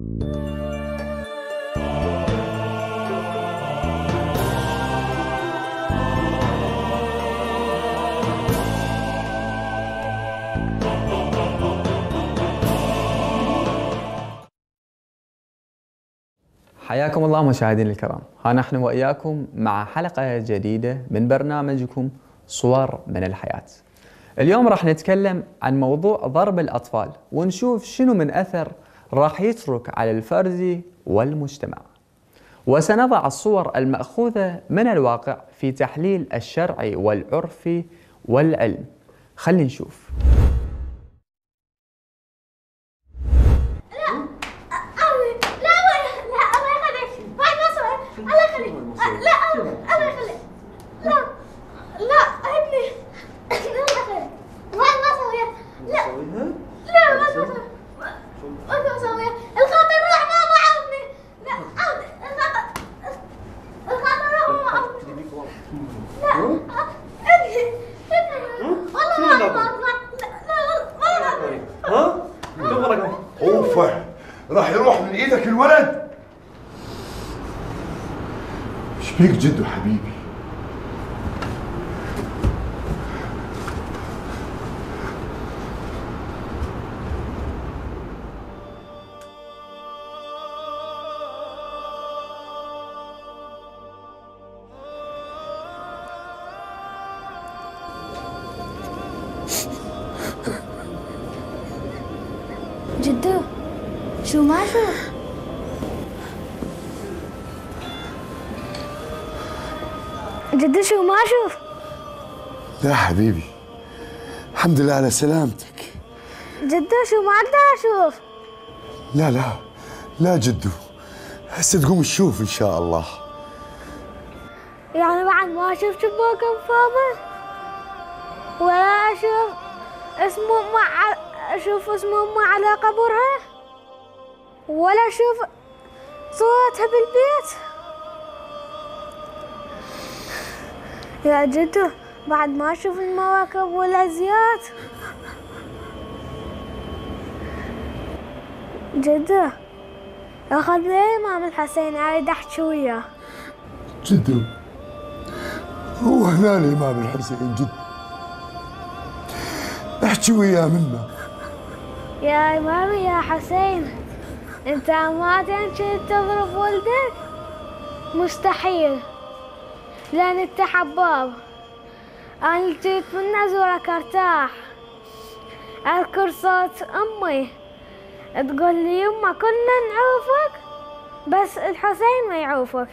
حياكم الله مشاهدينا الكرام ها نحن وإياكم مع حلقة جديدة من برنامجكم صور من الحياة اليوم راح نتكلم عن موضوع ضرب الأطفال ونشوف شنو من أثر راح يترك على الفرد والمجتمع وسنضع الصور المأخوذة من الواقع في تحليل الشرع والعرف والعلم خلينا نشوف فيك جد حبيبي جدو شو ماله؟ شو وما اشوف لا حبيبي الحمد لله على سلامتك جدوش وما اقدر اشوف لا لا لا جدو هسه تقوم تشوف ان شاء الله يعني بعد ما اشوف شباكم فاضي ولا اشوف اسمه ما اشوف اسمه ما على قبرها ولا اشوف صورتها بالبيت يا جدو بعد ما أشوف المواكب والأزيات جدو أخذ لي الإمام الحسين أريد أحكي وياه جدو هو هنا الإمام الحسين جد احكي وياه منا يا إمامي يا حسين أنت ما تنشي تضرب ولدك مستحيل لن التحبب أنا جيت من أزورك أرتاح أذكر صوت أمي تقول لي يما كنا نعوفك بس الحسين ما يعوفك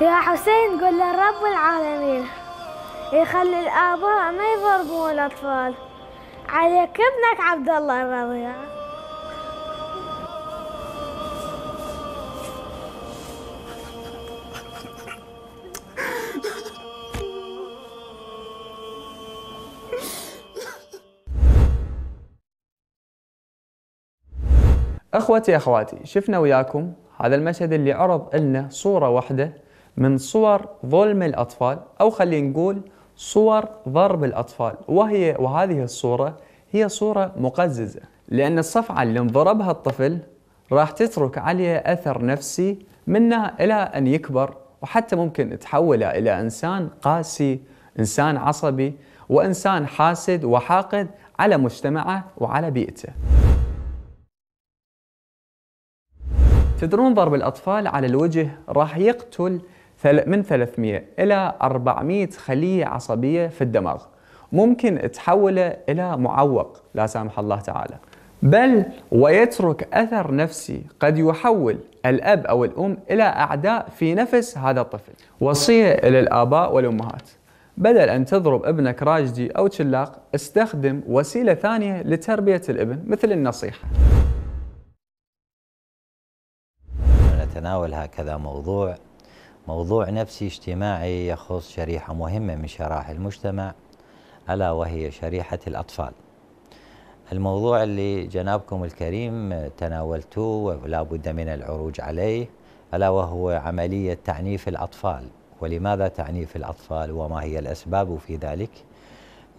يا حسين قل لرب العالمين يخلي الآباء ما يضربون الأطفال عليك ابنك عبد الله الرضيع اخوتي اخواتي شفنا وياكم هذا المشهد اللي عرض لنا صورة واحدة من صور ظلم الاطفال او خلينا نقول صور ضرب الاطفال وهي وهذه الصورة هي صورة مقززة لان الصفعة اللي انضربها الطفل راح تترك عليه اثر نفسي منه الى ان يكبر وحتى ممكن تحوله الى انسان قاسي، انسان عصبي، وانسان حاسد وحاقد على مجتمعه وعلى بيئته. تدرون ضرب الأطفال على الوجه راح يقتل من 300 إلى 400 خلية عصبية في الدماغ ممكن تحوله إلى معوق لا سامح الله تعالى بل ويترك أثر نفسي قد يحول الأب أو الأم إلى أعداء في نفس هذا الطفل وصية إلى الآباء والأمهات بدل أن تضرب ابنك راجدي أو شلاق استخدم وسيلة ثانية لتربية الابن مثل النصيحة نتناول هكذا موضوع موضوع نفسي اجتماعي يخص شريحة مهمة من شرائح المجتمع ألا وهي شريحة الأطفال الموضوع اللي جنابكم الكريم تناولتوه ولا بد من العروج عليه ألا وهو عملية تعنيف الأطفال ولماذا تعنيف الأطفال وما هي الأسباب في ذلك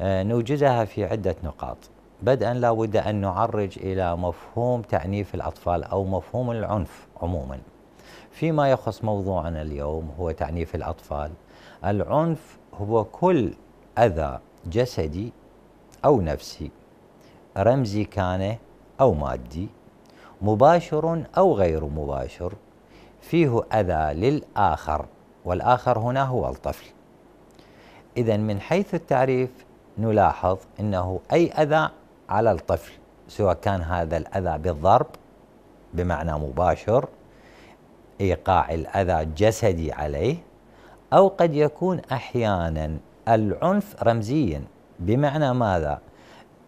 آه، نوجدها في عدة نقاط بدءا لا بد أن نعرج إلى مفهوم تعنيف الأطفال أو مفهوم العنف عموماً فيما يخص موضوعنا اليوم هو تعنيف الأطفال العنف هو كل أذى جسدي أو نفسي رمزي كان أو مادي مباشر أو غير مباشر فيه أذى للآخر والآخر هنا هو الطفل إذا من حيث التعريف نلاحظ أنه أي أذى على الطفل سواء كان هذا الأذى بالضرب بمعنى مباشر ايقاع الاذى الجسدي عليه او قد يكون احيانا العنف رمزيا بمعنى ماذا؟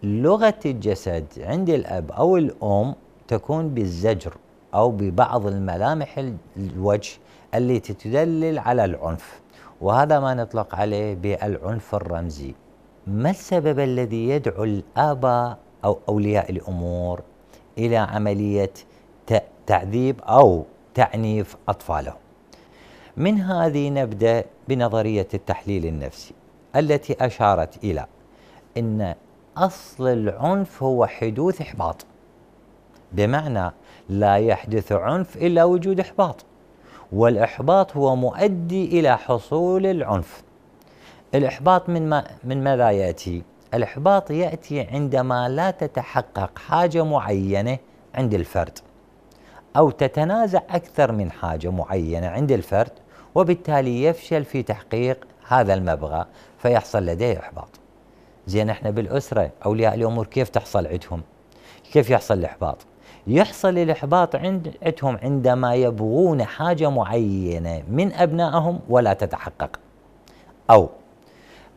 لغه الجسد عند الاب او الام تكون بالزجر او ببعض الملامح الوجه اللي تدلل على العنف وهذا ما نطلق عليه بالعنف الرمزي ما السبب الذي يدعو الآباء أو أولياء الأمور إلى عملية تعذيب أو تعنيف أطفالهم من هذه نبدأ بنظرية التحليل النفسي التي أشارت إلى أن أصل العنف هو حدوث إحباط بمعنى لا يحدث عنف إلا وجود إحباط والإحباط هو مؤدي إلى حصول العنف الإحباط من, ما من ماذا يأتي؟ الإحباط يأتي عندما لا تتحقق حاجة معينة عند الفرد أو تتنازع أكثر من حاجة معينة عند الفرد وبالتالي يفشل في تحقيق هذا المبغى فيحصل لديه إحباط زين احنا بالأسرة أولياء الأمور كيف تحصل عندهم كيف يحصل الإحباط يحصل الإحباط عندهم عندما يبغون حاجة معينة من أبنائهم ولا تتحقق أو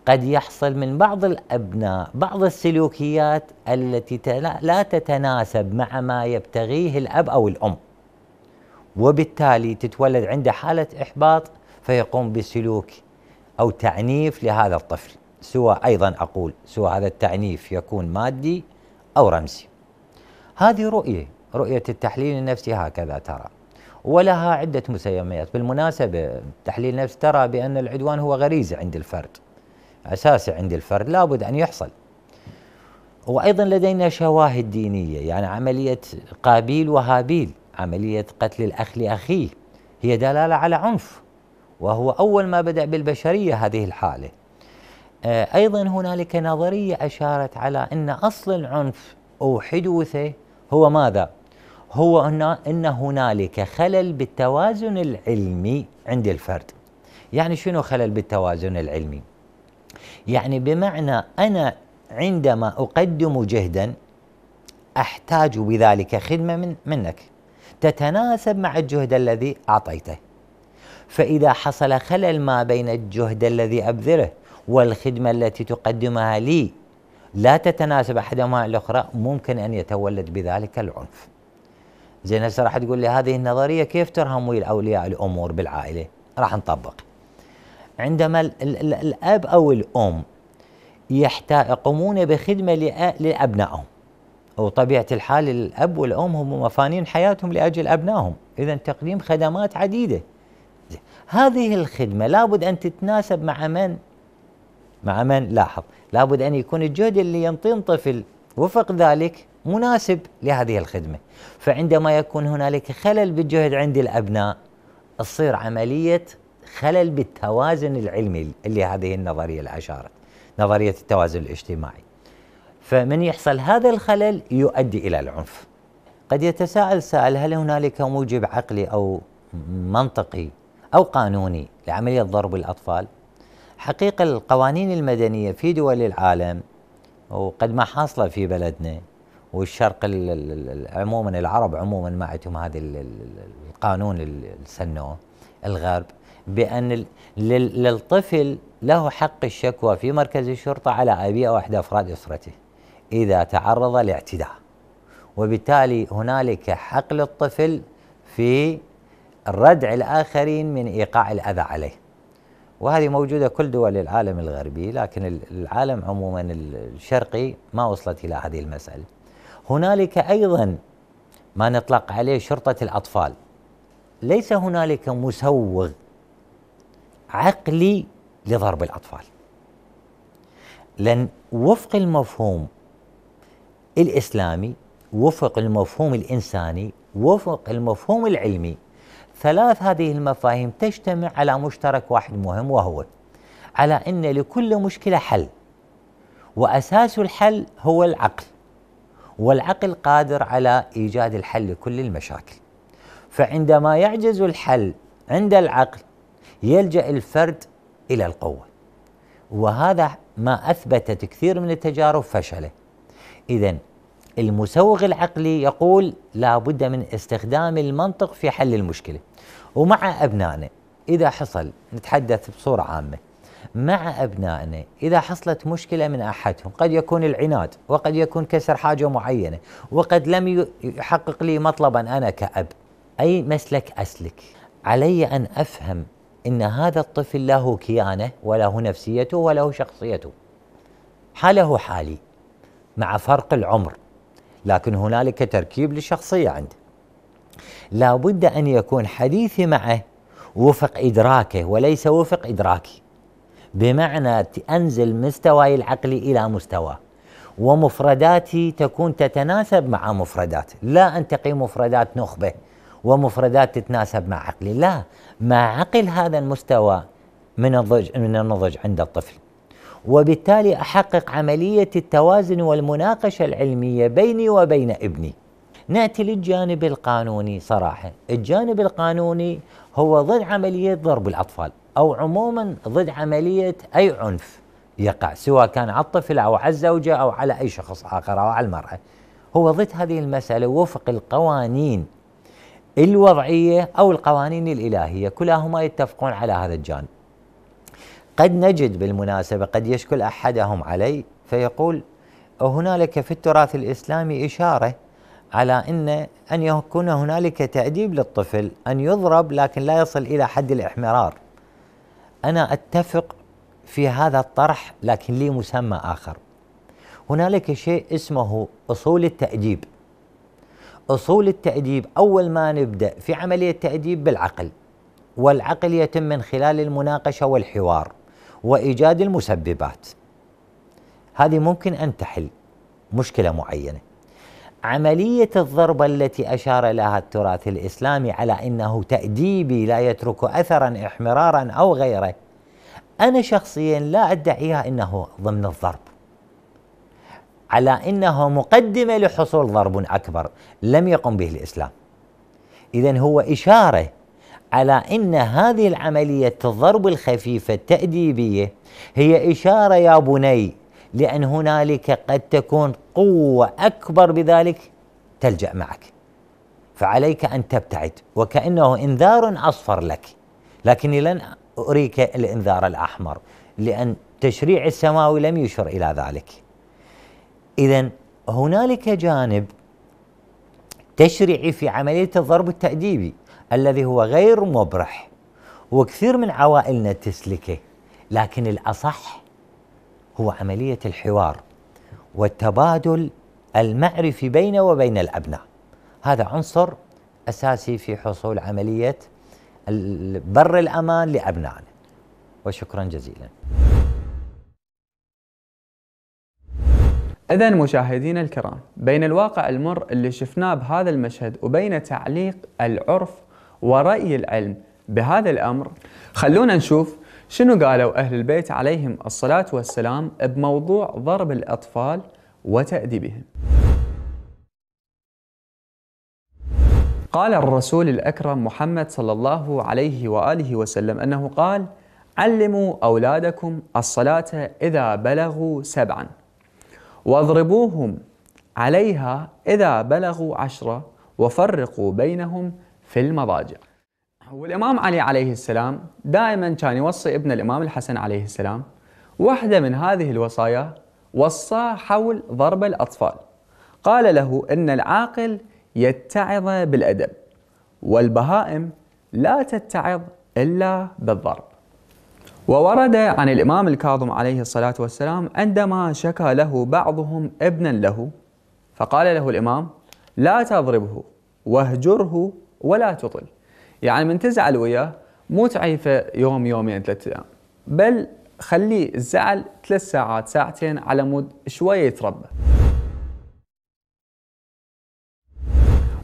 قد يحصل من بعض الابناء بعض السلوكيات التي لا تتناسب مع ما يبتغيه الاب او الام. وبالتالي تتولد عنده حالة إحباط فيقوم بسلوك أو تعنيف لهذا الطفل سواء أيضا أقول سواء هذا التعنيف يكون مادي أو رمزي هذه رؤية رؤية التحليل النفسي هكذا ترى ولها عدة مسميات بالمناسبة تحليل النفس ترى بأن العدوان هو غريزة عند الفرد أساسي عند الفرد لابد أن يحصل وأيضا لدينا شواهد دينية يعني عملية قابيل وهابيل عملية قتل الأخ لأخيه هي دلالة على عنف وهو أول ما بدأ بالبشرية هذه الحالة آه، أيضا هنالك نظرية أشارت على أن أصل العنف أو حدوثه هو ماذا؟ هو أن هنالك خلل بالتوازن العلمي عند الفرد يعني شنو خلل بالتوازن العلمي؟ يعني بمعنى أنا عندما أقدم جهدا أحتاج بذلك خدمة من منك تتناسب مع الجهد الذي اعطيته. فاذا حصل خلل ما بين الجهد الذي ابذله والخدمه التي تقدمها لي لا تتناسب احدهما الاخرى ممكن ان يتولد بذلك العنف. زين هسه راح تقول لي هذه النظريه كيف ترهم ويا اولياء الامور بالعائله؟ راح نطبق. عندما الـ الـ الـ الاب او الام يقومون بخدمه لابنائهم وطبيعة الحال الأب والأم هم مفانين حياتهم لأجل أبنائهم إذا تقديم خدمات عديدة هذه الخدمة لابد أن تتناسب مع من مع من لاحظ لابد أن يكون الجهد اللي ينطين طفل وفق ذلك مناسب لهذه الخدمة فعندما يكون هنالك خلل بالجهد عند الأبناء تصير عملية خلل بالتوازن العلمي اللي هذه النظرية اللي أشارت نظرية التوازن الاجتماعي فمن يحصل هذا الخلل يؤدي إلى العنف قد يتساءل سائل هل هنالك موجب عقلي أو منطقي أو قانوني لعملية ضرب الأطفال حقيقة القوانين المدنية في دول العالم وقد ما حاصلة في بلدنا والشرق عموما العرب عموما ما عندهم هذا القانون اللي سنوه الغرب بأن للطفل له حق الشكوى في مركز الشرطة على أبيه أو إحدى أفراد أسرته إذا تعرض لاعتداء وبالتالي هنالك حق للطفل في ردع الآخرين من إيقاع الأذى عليه وهذه موجودة كل دول العالم الغربي لكن العالم عموما الشرقي ما وصلت إلى هذه المسألة هنالك أيضا ما نطلق عليه شرطة الأطفال ليس هنالك مسوغ عقلي لضرب الأطفال لأن وفق المفهوم الإسلامي وفق المفهوم الإنساني وفق المفهوم العلمي ثلاث هذه المفاهيم تجتمع على مشترك واحد مهم وهو على أن لكل مشكلة حل وأساس الحل هو العقل والعقل قادر على إيجاد الحل لكل المشاكل فعندما يعجز الحل عند العقل يلجأ الفرد إلى القوة وهذا ما أثبتت كثير من التجارب فشله إذا المسوغ العقلي يقول لابد من استخدام المنطق في حل المشكله ومع ابنائنا اذا حصل نتحدث بصوره عامه مع ابنائنا اذا حصلت مشكله من احدهم قد يكون العناد وقد يكون كسر حاجه معينه وقد لم يحقق لي مطلبا انا كاب اي مسلك اسلك علي ان افهم ان هذا الطفل له كيانه وله نفسيته وله شخصيته حاله حالي مع فرق العمر لكن هنالك تركيب للشخصية عنده لا بد أن يكون حديثي معه وفق إدراكه وليس وفق إدراكي بمعنى أنزل مستواي العقلي إلى مستواه ومفرداتي تكون تتناسب مع مفردات لا أنتقي مفردات نخبة ومفردات تتناسب مع عقلي لا مع عقل هذا المستوى من النضج من النضج عند الطفل وبالتالي احقق عمليه التوازن والمناقشه العلميه بيني وبين ابني. ناتي للجانب القانوني صراحه، الجانب القانوني هو ضد عمليه ضرب الاطفال او عموما ضد عمليه اي عنف يقع سواء كان على الطفل او على الزوجه او على اي شخص اخر او على المراه. هو ضد هذه المساله وفق القوانين الوضعيه او القوانين الالهيه، كلاهما يتفقون على هذا الجانب. قد نجد بالمناسبة قد يشكل أحدهم علي فيقول هنالك في التراث الإسلامي إشارة على أن أن يكون هنالك تأديب للطفل أن يضرب لكن لا يصل إلى حد الإحمرار أنا أتفق في هذا الطرح لكن لي مسمى آخر هنالك شيء اسمه أصول التأديب أصول التأديب أول ما نبدأ في عملية التأديب بالعقل والعقل يتم من خلال المناقشة والحوار وايجاد المسببات. هذه ممكن ان تحل مشكله معينه. عمليه الضربه التي اشار لها التراث الاسلامي على انه تاديبي لا يترك اثرا احمرارا او غيره. انا شخصيا لا ادعيها انه ضمن الضرب. على انه مقدمه لحصول ضرب اكبر لم يقم به الاسلام. اذا هو اشاره على ان هذه العمليه الضرب الخفيفه التاديبيه هي اشاره يا بني لان هنالك قد تكون قوه اكبر بذلك تلجا معك فعليك ان تبتعد وكانه انذار اصفر لك لكني لن اريك الانذار الاحمر لان التشريع السماوي لم يشر الى ذلك اذا هنالك جانب تشريعي في عمليه الضرب التاديبي الذي هو غير مبرح وكثير من عوائلنا تسلكه لكن الأصح هو عملية الحوار والتبادل المعرفي بين وبين الأبناء هذا عنصر أساسي في حصول عملية بر الأمان لأبنائنا وشكرا جزيلا إذا مشاهدينا الكرام بين الواقع المر اللي شفناه بهذا المشهد وبين تعليق العرف ورأي العلم بهذا الأمر خلونا نشوف شنو قالوا أهل البيت عليهم الصلاة والسلام بموضوع ضرب الأطفال وتأديبهم قال الرسول الأكرم محمد صلى الله عليه وآله وسلم أنه قال علموا أولادكم الصلاة إذا بلغوا سبعا واضربوهم عليها إذا بلغوا عشرة وفرقوا بينهم في المضاجع والإمام علي عليه السلام دائما كان يوصي ابن الإمام الحسن عليه السلام واحدة من هذه الوصايا وصى حول ضرب الأطفال قال له إن العاقل يتعظ بالأدب والبهائم لا تتعظ إلا بالضرب وورد عن الإمام الكاظم عليه الصلاة والسلام عندما شكى له بعضهم ابنا له فقال له الإمام لا تضربه واهجره ولا تطل يعني من تزعل وياه مو تعيفه يوم يومين ثلاث ايام بل خليه الزعل ثلاث ساعات ساعتين على مود شويه يتربى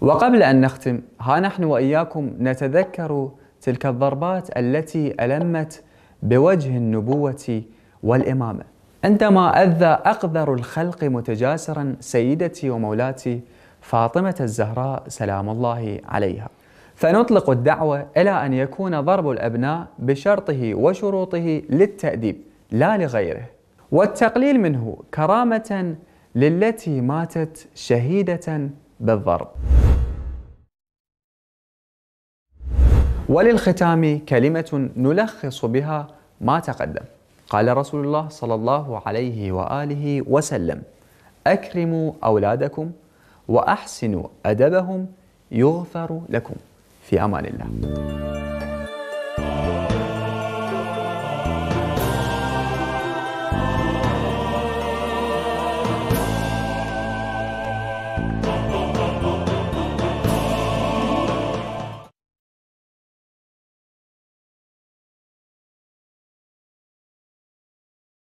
وقبل ان نختم ها نحن واياكم نتذكر تلك الضربات التي المت بوجه النبوه والامامه عندما اذى اقذر الخلق متجاسرا سيدتي ومولاتي فاطمة الزهراء سلام الله عليها فنطلق الدعوة إلى أن يكون ضرب الأبناء بشرطه وشروطه للتأديب لا لغيره والتقليل منه كرامة للتي ماتت شهيدة بالضرب وللختام كلمة نلخص بها ما تقدم قال رسول الله صلى الله عليه وآله وسلم أكرموا أولادكم وأحسنوا أدبهم يغفر لكم في أمان الله